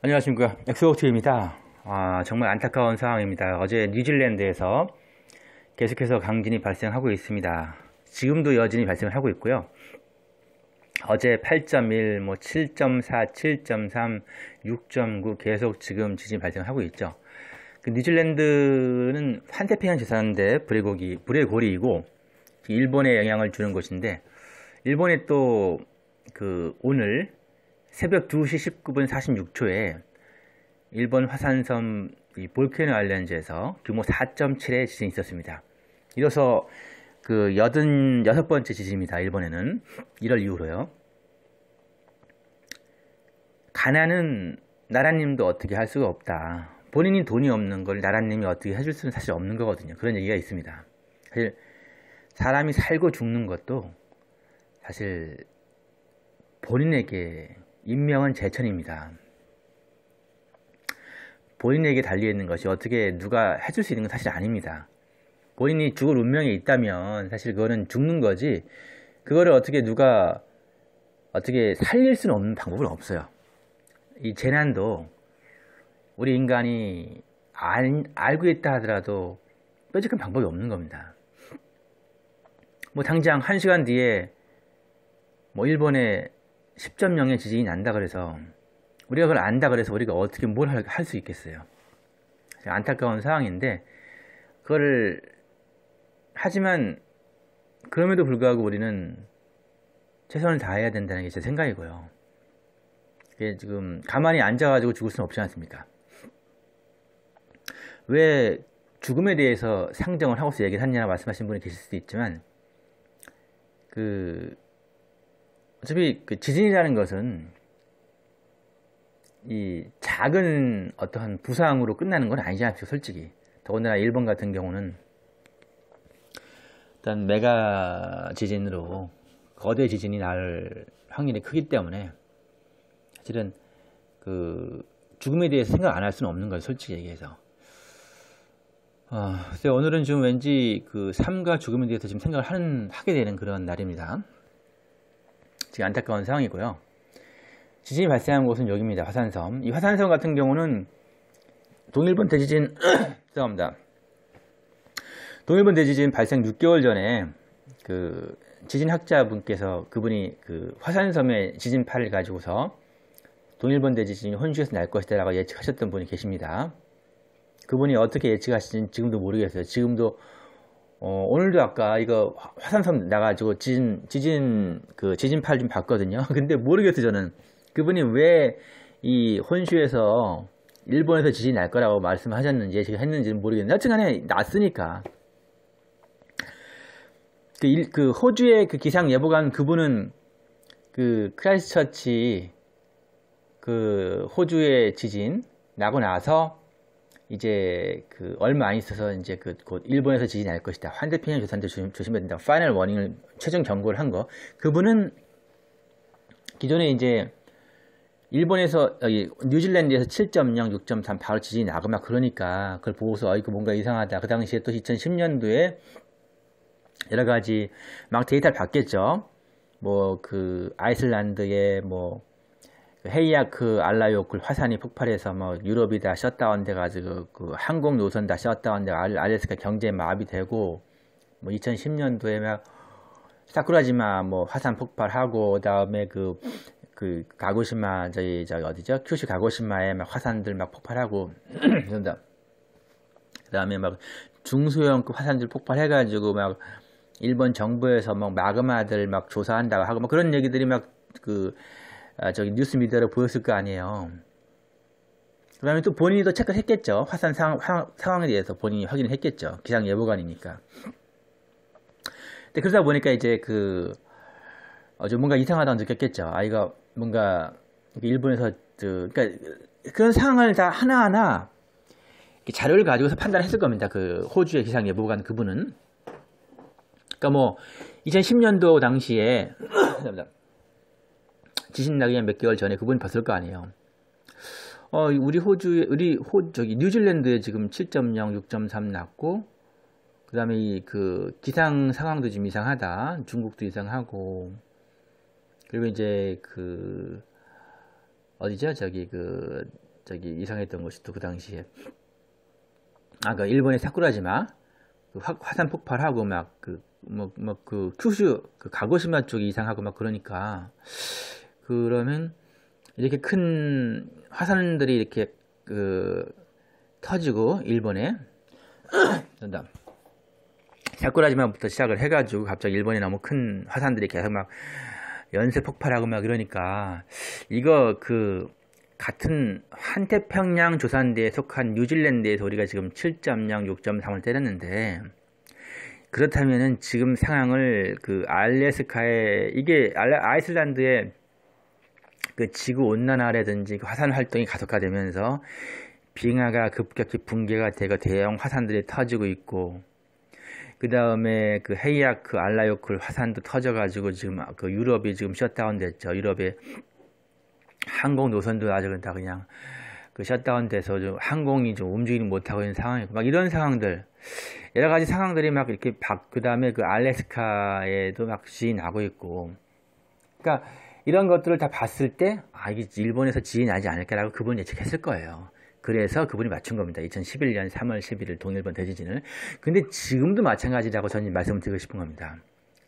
안녕하십니까 엑소호트입니다 아, 정말 안타까운 상황입니다 어제 뉴질랜드에서 계속해서 강진이 발생하고 있습니다 지금도 여진이 발생을 하고 있고요 어제 8.1, 뭐 7.4, 7.3, 6.9 계속 지금 지진이 발생하고 있죠 그 뉴질랜드는 환태평양 제사대데 불의고기, 불의 고리이고 일본에 영향을 주는 곳인데 일본에또 그 오늘 새벽 2시 19분 46초에 일본 화산섬 이 볼케노 아일랜드에서 규모 4.7의 지진이 있었습니다. 이로써 그 86번째 지진입니다. 일본에는 1월 이후로요. 가난은 나라님도 어떻게 할 수가 없다. 본인이 돈이 없는 걸 나라님이 어떻게 해줄 수는 사실 없는 거거든요. 그런 얘기가 있습니다. 사실 사람이 살고 죽는 것도 사실 본인에게 인명은 제천입니다. 본인에게 달려있는 것이 어떻게 누가 해줄 수 있는 건 사실 아닙니다. 본인이 죽을 운명에 있다면 사실 그거는 죽는 거지 그거를 어떻게 누가 어떻게 살릴 수는 없는 방법은 없어요. 이 재난도 우리 인간이 알, 알고 있다 하더라도 뾰족한 방법이 없는 겁니다. 뭐 당장 한 시간 뒤에 뭐 일본에 10.0의 지진이 난다 그래서 우리가 그걸 안다 그래서 우리가 어떻게 뭘 할 수 있겠어요. 안타까운 상황인데 그거를 하지만 그럼에도 불구하고 우리는 최선을 다해야 된다는 게 제 생각이고요. 이게 지금 가만히 앉아가지고 죽을 수는 없지 않습니까? 왜 죽음에 대해서 상정을 하고서 얘기를 하냐 말씀하신 분이 계실 수도 있지만 그 어차피 그 지진이라는 것은 이 작은 어떠한 부상으로 끝나는 건 아니지 않습니까? 솔직히. 더군다나 일본 같은 경우는 일단 메가 지진으로 거대 지진이 날 확률이 크기 때문에 사실은 그 죽음에 대해서 생각 안 할 수는 없는 거예요. 솔직히 얘기해서. 어, 오늘은 좀 왠지 그 삶과 죽음에 대해서 지금 생각을 하는, 하게 되는 그런 날입니다. 되게 안타까운 상황이고요. 지진이 발생한 곳은 여기입니다. 화산섬. 이 화산섬 같은 경우는 동일본 대지진 죄송합니다. 동일본 대지진 발생 6개월 전에 그 지진 학자분께서 그분이 그 화산섬의 지진파를 가지고서 동일본 대지진이 혼슈에서날 것이다라고 예측하셨던 분이 계십니다. 그분이 어떻게 예측하시는지 지금도 모르겠어요. 지금도 어, 오늘도 아까 이거 화산섬 나가지고 지진, 지진, 그 지진팔 좀 봤거든요. 근데 모르겠어요, 저는. 그분이 왜 이 혼슈에서 일본에서 지진이 날 거라고 말씀하셨는지, 제가 했는지는 모르겠는데, 하여튼 간에 났으니까. 그, 일, 그 호주의 그 기상 예보관 그분은 그 크라이스처치 그 호주의 지진 나고 나서 이제 그 얼마 안 있어서 이제 그 곧 일본에서 지진이 날 것이다. 환대평양 조산한 조심, 조심해야 된다. 파이널 워닝을 최종 경고를 한 거. 그분은 기존에 이제 일본에서 여기 어, 뉴질랜드에서 7.0, 6.3 바로 지진이 나고 막 그러니까 그걸 보고서 아 이거 그 뭔가 이상하다. 그 당시에 또 2010년도에 여러 가지 막 데이터를 봤겠죠. 뭐그아이슬란드에뭐 헤이아크 그 알라요클 그 화산이 폭발해서 뭐 유럽이 다 셧다운돼 가지고 그 항공 노선 다 셧다운돼 알래스카 경제 마비되고 뭐 2010년도에 막 사쿠라지마 뭐 화산 폭발하고 그다음에 그그 그 가고시마 저기 저기 어디죠? 큐시 가고시마에 막 화산들 막 폭발하고 그런다. 그다음에 막중소형그 화산들 폭발해 가지고 막 일본 정부에서 막 마그마들 막 조사한다고 하고 막 그런 얘기들이 막그 아, 저기 뉴스 미디어를 보였을 거 아니에요. 그 다음에 또 본인이 또 체크를 했겠죠. 화산 상황, 상황에 대해서 본인이 확인을 했겠죠. 기상 예보관이니까. 근데 그러다 보니까 이제 그, 어, 뭔가 이상하다고 느꼈겠죠. 아이가 뭔가 일본에서, 그, 그러니까 그런 상황을 다 하나하나 자료를 가지고서 판단했을 을 겁니다. 그 호주의 기상 예보관 그분은. 그러니까 뭐 2010년도 당시에 지식 나기 몇 개월 전에 그분이 봤을 거 아니에요. 어, 우리 호주에, 우리 호, 저기, 뉴질랜드에 지금 7.0, 6.3 났고, 그 다음에 이 그 기상 상황도 지금 이상하다. 중국도 이상하고, 그리고 이제 그, 어디죠? 저기 그, 저기 이상했던 것이 또 그 당시에. 아, 그 일본의 사쿠라지마. 그 화, 화산 폭발하고 막 그, 뭐, 뭐, 그 큐슈, 그 가고시마 쪽이 이상하고 막 그러니까. 그러면 이렇게 큰 화산들이 이렇게 그 터지고 일본에 된다. 사쿠라지마부터 시작을 해가지고 갑자기 일본에 너무 큰 화산들이 계속 막 연쇄 폭발하고 막 이러니까 이거 그 같은 환태평양 조산대에 속한 뉴질랜드에서 우리가 지금 7.0, 6.3을 때렸는데 그렇다면은 지금 상황을 그 알래스카에 이게 아이슬란드에 그 지구 온난화라든지 그 화산 활동이 가속화되면서 빙하가 급격히 붕괴가 되고 대형 화산들이 터지고 있고 그 다음에 그헤이아크 그 알라요클 화산도 터져가지고 지금 그 유럽이 지금 셧다운 됐죠. 유럽의 항공 노선도 아주 다 그냥 그 셧다운 돼서 좀 항공이 좀 움직이지 못하고 있는 상황이고 막 이런 상황들 여러 가지 상황들이 막 이렇게 박그 다음에 그 알래스카에도 막 지나고 있고 그러니까 이런 것들을 다 봤을 때, 아, 이게 일본에서 지인 나지 않을까라고 그분이 예측했을 거예요. 그래서 그분이 맞춘 겁니다. 2011년 3월 11일 동일본 대지진을. 근데 지금도 마찬가지라고 저는 말씀드리고 을 싶은 겁니다.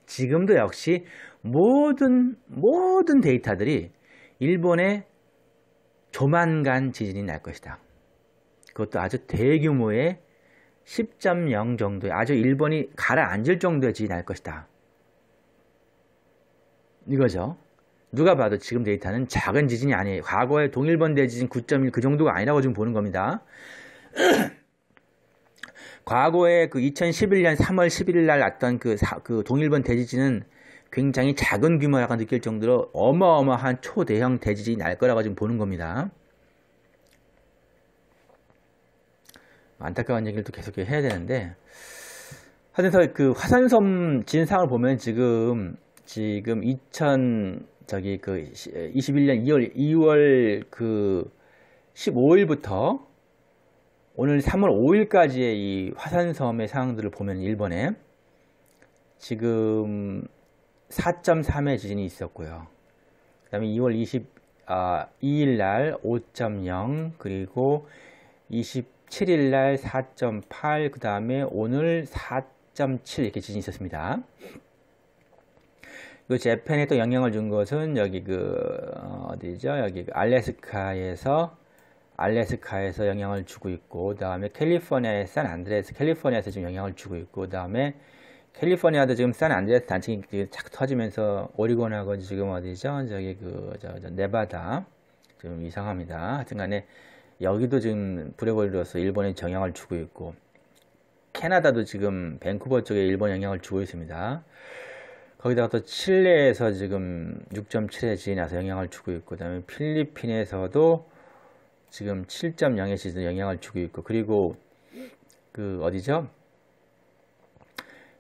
지금도 역시 모든, 모든 데이터들이 일본에 조만간 지진이 날 것이다. 그것도 아주 대규모의 10.0 정도의 아주 일본이 가라앉을 정도의 지진이 날 것이다. 이거죠. 누가 봐도 지금 데이터는 작은 지진이 아니에요. 과거의 동일본 대지진 9.1 그 정도가 아니라고 지금 보는 겁니다. 과거에 그 2011년 3월 11일 날 났던 그, 사, 그 동일본 대지진은 굉장히 작은 규모라고 느낄 정도로 어마어마한 초대형 대지진이 날 거라고 지금 보는 겁니다. 안타까운 얘기를 또 계속 해야 되는데 하여튼 그 화산섬 진상을 보면 지금 지금 2000 저기 그 21년 2월 2월 그 15일부터 오늘 3월 5일까지의 이 화산섬의 상황들을 보면 일본에 지금 4.3의 지진이 있었고요. 그 다음에 2월 20, 아, 2일 날 5.0, 그리고 27일 날 4.8, 그 다음에 오늘 4.7 이렇게 지진이 있었습니다. 그 재팬에 또 영향을 준 것은 여기 그 어, 어디죠? 여기 그 알래스카에서 알래스카에서 영향을 주고 있고 그다음에 캘리포니아의 산 안드레스 캘리포니아에서 지금 영향을 주고 있고 그다음에 캘리포니아도 지금 산 안드레스 단층이 착 터지면서 오리곤하고 지금 어디죠? 저기 그 저, 저 네바다 지금 이상합니다. 하여튼간에 여기도 지금 브레벌로서 일본에 영향을 주고 있고 캐나다도 지금 밴쿠버 쪽에 일본 영향을 주고 있습니다. 거기다가 또 칠레에서 지금 6 7에 지진이 나서 영향을 주고 있고 그다음에 필리핀에서도 지금 7.0의 지진 영향을 주고 있고 그리고 그 어디죠?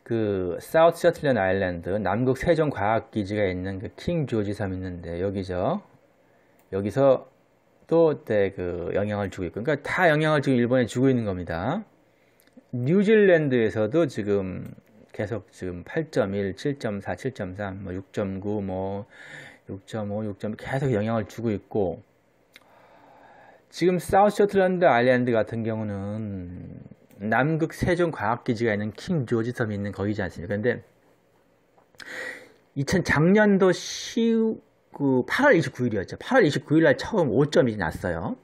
그 사우스 셔틀랜 아일랜드 남극 세종 과학 기지가 있는 그 킹 조지 섬 있는데 여기죠. 여기서 또그 영향을 주고 있고 그러니까 다 영향을 지금 일본에 주고 있는 겁니다. 뉴질랜드에서도 지금 계속 지금 8.1, 7.4, 7.3, 뭐 6.9, 뭐 6.5, 6.1 계속 영향을 주고 있고 지금 사우스 셔틀랜드 아일랜드 같은 경우는 남극 세종 과학기지가 있는 킹 조지 섬이 있는 거기지 않습니까? 근데 2000 작년도 10, 그 8월 29일이었죠. 8월 29일 날 처음 5.1이 났어요.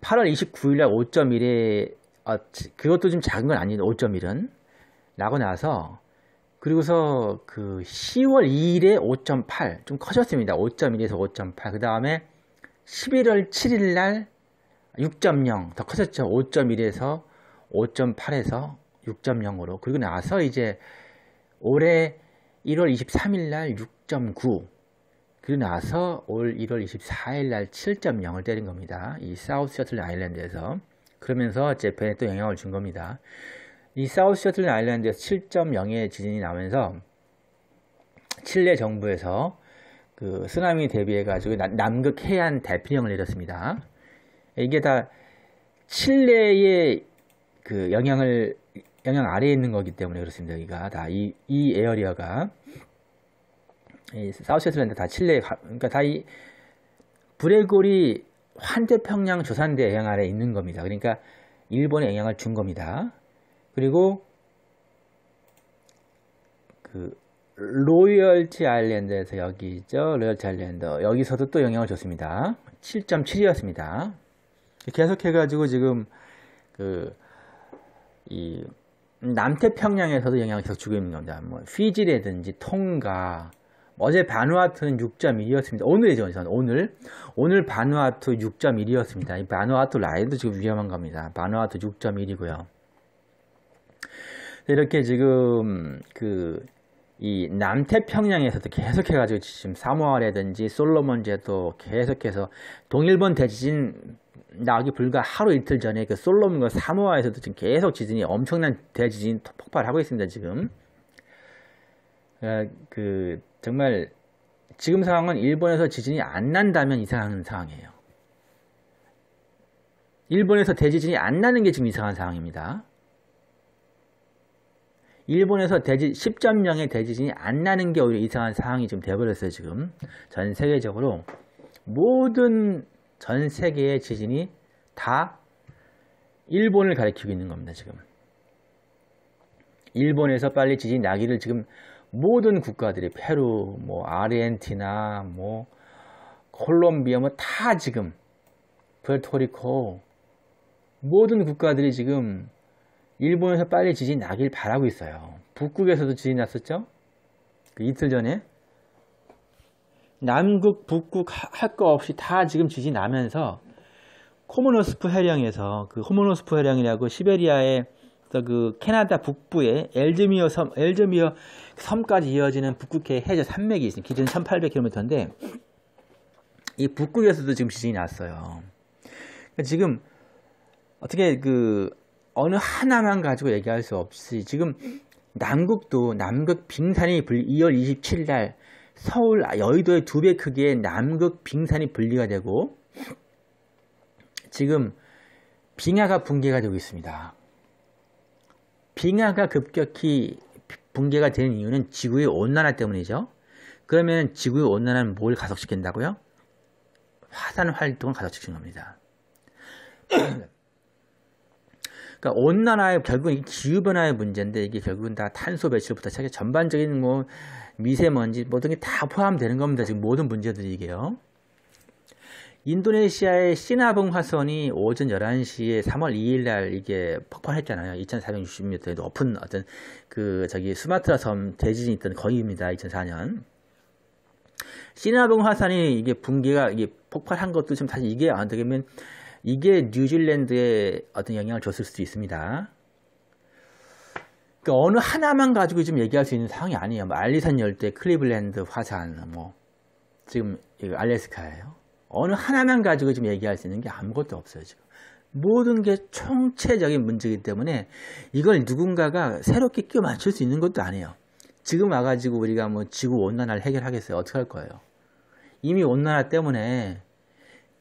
8월 29일 날 5.1에 아, 그것도 좀 작은 건 아닌데 5.1은 나고 나서 그리고서 그 10월 2일에 5.8 좀 커졌습니다. 5.1에서 5.8. 그 다음에 11월 7일 날 6.0 더 커졌죠. 5.1에서 5.8에서 6.0으로. 그리고 나서 이제 올해 1월 23일 날 6.9. 그리고 나서 올 1월 24일 날 7.0을 때린 겁니다. 이 사우스 셔틀 아일랜드에서. 그러면서 제베에또 영향을 준 겁니다. 이 사우스 셔틀린 아일랜드에서 7.0의 지진이 나면서 칠레 정부에서 그 쓰나미 대비해 가지고 남극 해안 대피령을 내렸습니다. 이게 다 칠레의 그 영향을 영향 아래에 있는 거기 때문에 그렇습니다. 여기가 다 이 이 에어리어가 이사우스셔틀트랜드다 칠레 에 가, 그러니까 다 이브레골이 환태평양 조산대 영향 아래 에 있는 겁니다. 그러니까 일본에 영향을 준 겁니다. 그리고 그 로열티 아일랜드에서 여기 있죠. 로열티 아일랜드. 여기서도 또 영향을 줬습니다. 7.7이었습니다. 계속 해가지고 지금 그 이 남태평양에서도 영향을 계속 주고 있는 겁니다. 뭐 피지라든지 통가 뭐 어제 바누아투는 6.1이었습니다. 오늘이죠, 저 오늘. 오늘 바누아투 6.1이었습니다. 이바누아투 라인도 지금 위험한 겁니다. 바누아투 6.1이고요. 이렇게 지금 그 이 남태평양에서도 계속해가지고 지금 사모아라든지 솔로몬 제도 계속해서 동일본 대지진 나기 불과 하루 이틀 전에 그 솔로몬과 사모아에서도 지금 계속 지진이 엄청난 대지진 폭발하고 있습니다 지금 아, 그 정말 지금 상황은 일본에서 지진이 안 난다면 이상한 상황이에요 일본에서 대지진이 안 나는 게 지금 이상한 상황입니다 일본에서 대지 10.0의 대지진이 안 나는 게 오히려 이상한 상황이 지금 돼버렸어요 지금 전 세계적으로 모든 전 세계의 지진이 다 일본을 가리키고 있는 겁니다 지금 일본에서 빨리 지진 나기를 지금 모든 국가들이 페루, 뭐 아르헨티나, 뭐 콜롬비아 뭐다 지금 푸에토리코 모든 국가들이 지금 일본에서 빨리 지진 나길 바라고 있어요. 북극에서도 지진 났었죠? 그 이틀 전에. 남극, 북극 할 거 없이 다 지금 지진 나면서 코모노스프 해령에서 그 호모노스프 해령이라고 시베리아의 그 캐나다 북부에 엘즈미어 섬, 엘즈미어 섬까지 이어지는 북극해 해저 산맥이 있습니다. 기준 1800km인데 이 북극에서도 지금 지진이 났어요. 그러니까 지금 어떻게 그 어느 하나만 가지고 얘기할 수 없이 지금 남극도 남극 빙산이 2월 27일 날 서울 여의도의 두 배 크기의 남극 빙산이 분리가 되고 지금 빙하가 붕괴가 되고 있습니다. 빙하가 급격히 붕괴가 되는 이유는 지구의 온난화 때문이죠. 그러면 지구의 온난화는 뭘 가속시킨다고요? 화산 활동을 가속시킨 겁니다. 그러니까 온난화의 결국은 기후 변화의 문제인데 이게 결국은 다 탄소 배출부터 차게 전반적인 뭐 미세먼지 모든 게 다 포함되는 겁니다. 지금 모든 문제들이 이게요. 인도네시아의 시나봉 화선이 오전 11시에 3월 2일 날 이게 폭발했잖아요. 2460m 높은 어떤 그 저기 수마트라 섬 대지진이 있던 거기입니다. 2004년. 시나봉 화산이 이게 붕괴가 이게 폭발한 것도 지금 다시 이게 안 되면 이게 뉴질랜드에 어떤 영향을 줬을 수도 있습니다. 그러니까 어느 하나만 가지고 지금 얘기할 수 있는 상황이 아니에요. 뭐 알리산 열대, 클리블랜드 화산, 뭐 지금 알래스카예요. 어느 하나만 가지고 지금 얘기할 수 있는 게 아무것도 없어요. 지금 모든 게 총체적인 문제이기 때문에 이걸 누군가가 새롭게 끼워 맞출 수 있는 것도 아니에요. 지금 와가지고 우리가 뭐 지구 온난화를 해결하겠어요. 어떻게 할 거예요? 이미 온난화 때문에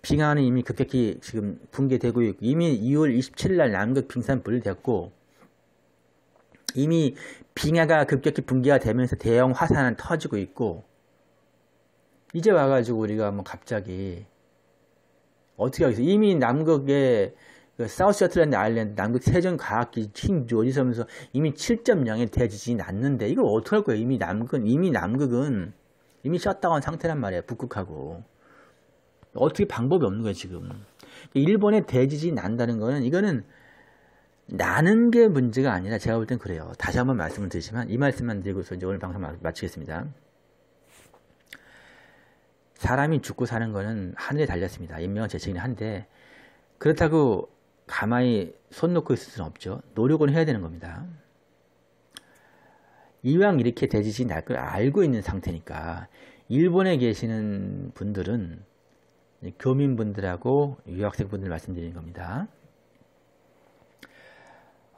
빙하는 이미 급격히 지금 붕괴되고 있고 이미 2월 27일 날 남극 빙산 분리됐고 이미 빙하가 급격히 붕괴가 되면서 대형 화산은 터지고 있고 이제 와가지고 우리가 뭐 갑자기 어떻게 하겠어 이미 남극의 그 사우스 어틀랜드 아일랜드 남극 세전 과학기 킹조어섬에서 이미 7.0의 대지진이 났는데 이걸 어떻게 할 거야 이미 남극은 이미 남극은 이미 셧다운 상태란 말이야 북극하고 어떻게 방법이 없는 거예요 지금. 일본에 대지진이 난다는 거는 이거는 나는 게 문제가 아니라 제가 볼 땐 그래요. 다시 한번 말씀을 드리지만 이 말씀만 드리고서 이제 오늘 방송 마치겠습니다. 사람이 죽고 사는 거는 하늘에 달렸습니다. 인명은 재채기는 한데 그렇다고 가만히 손 놓고 있을 수는 없죠. 노력은 해야 되는 겁니다. 이왕 이렇게 대지진이 날걸 알고 있는 상태니까 일본에 계시는 분들은 교민분들하고 유학생분들 말씀드리는 겁니다.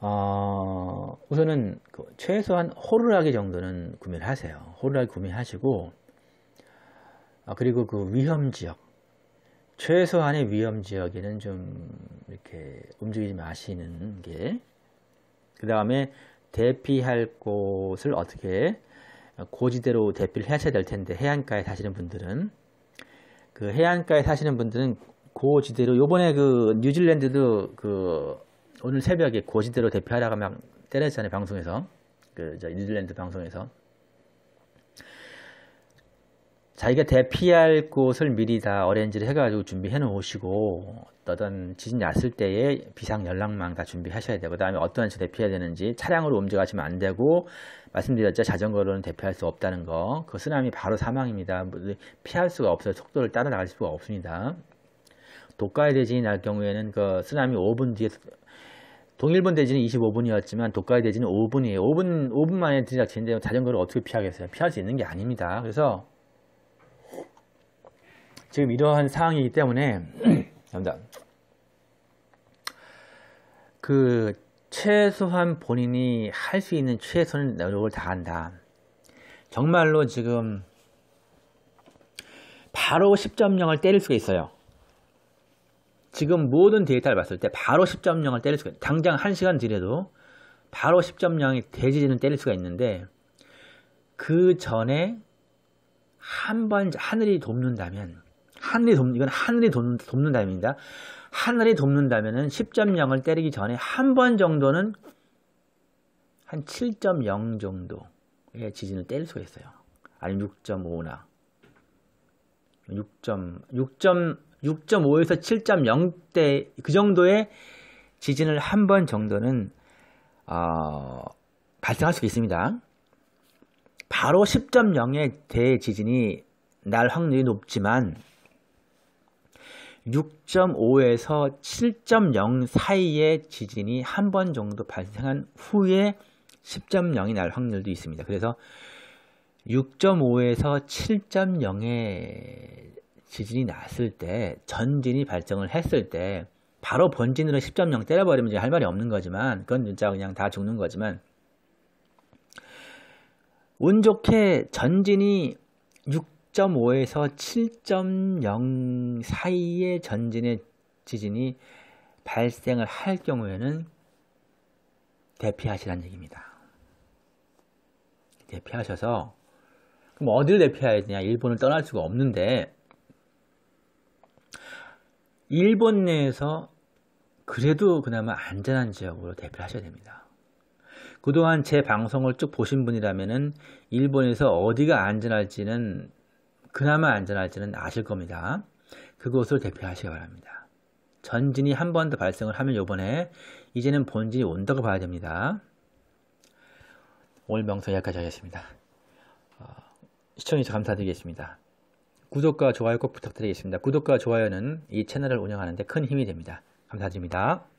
어, 우선은 그 최소한 호루라기 정도는 구매를 하세요. 호루라기 구매하시고 아, 그리고 그 위험 지역 최소한의 위험 지역에는 좀 이렇게 움직이지 마시는 게그 다음에 대피할 곳을 어떻게 고지대로 대피를 하셔야 될 텐데 해안가에 사시는 분들은 그 해안가에 사시는 분들은 고지대로 요번에 그 뉴질랜드도 그 오늘 새벽에 고지대로 대피하다가막 때렸잖아요 방송에서 그저 뉴질랜드 방송에서 자기가 대피할 곳을 미리 다 어렌지를 해가지고 준비해 놓으시고 어떤 지진이 났을 때에 비상 연락망 다 준비하셔야 되고 그다음에 어떠한 식 대피해야 되는지 차량으로 움직여가시면 안 되고 말씀드렸죠 자전거로는 대피할 수 없다는 거그 쓰나미 바로 사망입니다 뭐 피할 수가 없어요 속도를 따라 나갈 수가 없습니다 독카의 대진이 날 경우에는 그 쓰나미 5분 뒤에 동일본 대진은 25분이었지만 독카의 대진은 5분이에요 5분 5분 만에 들이닥치 자전거를 어떻게 피하겠어요 피할 수 있는 게 아닙니다 그래서 지금 이러한 상황이기 때문에 감사. 그 최소한 본인이 할 수 있는 최선의 노력을 다한다. 정말로 지금 바로 10.0을 때릴 수가 있어요. 지금 모든 데이터를 봤을 때 바로 10.0을 때릴 수가 있어요. 당장 1시간 뒤라도 바로 10.0이 대지는 때릴 수가 있는데 그 전에 한 번 하늘이 돕는다면 하늘이 돕는, 이건 하늘이 돕 돕는다입니다. 하늘이 돕는다면은 10.0을 때리기 전에 한 번 정도는 한 7.0 정도의 지진을 때릴 수가 있어요. 아니면 6.5나 6. 6.5에서 7.0대 그 정도의 지진을 한 번 정도는 어, 발생할 수 있습니다. 바로 10.0의 대지진이 날 확률이 높지만 6.5에서 7.0 사이의 지진이 한 번 정도 발생한 후에 10.0이 날 확률도 있습니다. 그래서 6.5에서 7.0의 지진이 났을 때 전진이 발생을 했을 때 바로 본진으로 10.0 때려버리면 이제 할 말이 없는 거지만 그건 진짜 그냥 다 죽는 거지만 운 좋게 전진이 6.5에서 7.0 사이의 전진의 지진이 발생을 할 경우에는 대피하시라는 얘기입니다. 대피하셔서 그럼 어디를 대피해야 되냐? 일본을 떠날 수가 없는데 일본 내에서 그래도 그나마 안전한 지역으로 대피하셔야 됩니다. 그동안 제 방송을 쭉 보신 분이라면 일본에서 어디가 안전할지는 그나마 안전할지는 아실 겁니다. 그곳을 대피하시기 바랍니다. 전진이 한 번 더 발생을 하면 요번에 이제는 본진이 온다고 봐야 됩니다. 오늘 명소 여기까지 하겠습니다. 어, 시청해주셔서 감사드리겠습니다. 구독과 좋아요 꼭 부탁드리겠습니다. 구독과 좋아요는 이 채널을 운영하는데 큰 힘이 됩니다. 감사드립니다.